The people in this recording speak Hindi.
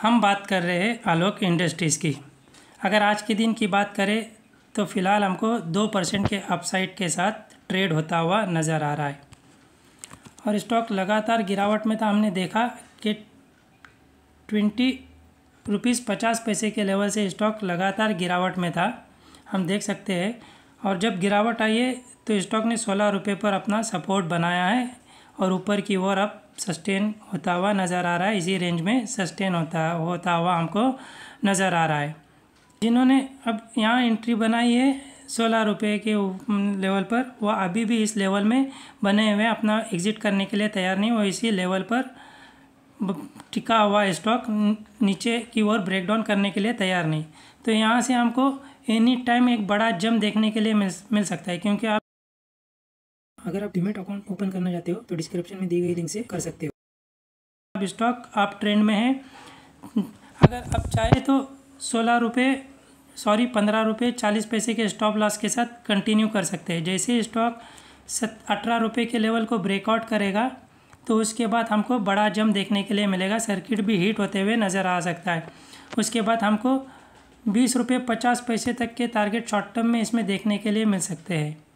हम बात कर रहे हैं आलोक इंडस्ट्रीज़ की अगर आज के दिन की बात करें तो फ़िलहाल हमको दो परसेंट के अपसाइड के साथ ट्रेड होता हुआ नज़र आ रहा है और स्टॉक लगातार गिरावट में था हमने देखा कि ट्वेंटी रुपीज़ पचास पैसे के लेवल से स्टॉक लगातार गिरावट में था हम देख सकते हैं और जब गिरावट आई है तो स्टॉक ने सोलह रुपये पर अपना सपोर्ट बनाया है और ऊपर की ओर अब सस्टेन होता हुआ नज़र आ रहा है इसी रेंज में सस्टेन होता होता हुआ हमको नज़र आ रहा है जिन्होंने अब यहाँ एंट्री बनाई है सोलह रुपये के लेवल पर वह अभी भी इस लेवल में बने हुए अपना एग्ज़िट करने के लिए तैयार नहीं वो इसी लेवल पर टिका हुआ स्टॉक नीचे की ओर ब्रेकडाउन करने के लिए तैयार नहीं तो यहाँ से हमको एनी टाइम एक बड़ा जम देखने के लिए मिल मिल सकता है क्योंकि अगर आप डिमेट अकाउंट ओपन करना चाहते हो तो डिस्क्रिप्शन में दी गई लिंक से कर सकते हो अब स्टॉक आप ट्रेंड में है अगर आप चाहे तो सोलह रुपये सॉरी पंद्रह रुपये चालीस पैसे के स्टॉप लॉस के साथ कंटिन्यू कर सकते हैं जैसे स्टॉक सत अठारह रुपये के लेवल को ब्रेकआउट करेगा तो उसके बाद हमको बड़ा जम देखने के लिए मिलेगा सर्किट भी हीट होते हुए नज़र आ सकता है उसके बाद हमको बीस रुपये पचास पैसे तक के टारगेट शॉर्ट टर्म में इसमें देखने के लिए मिल सकते हैं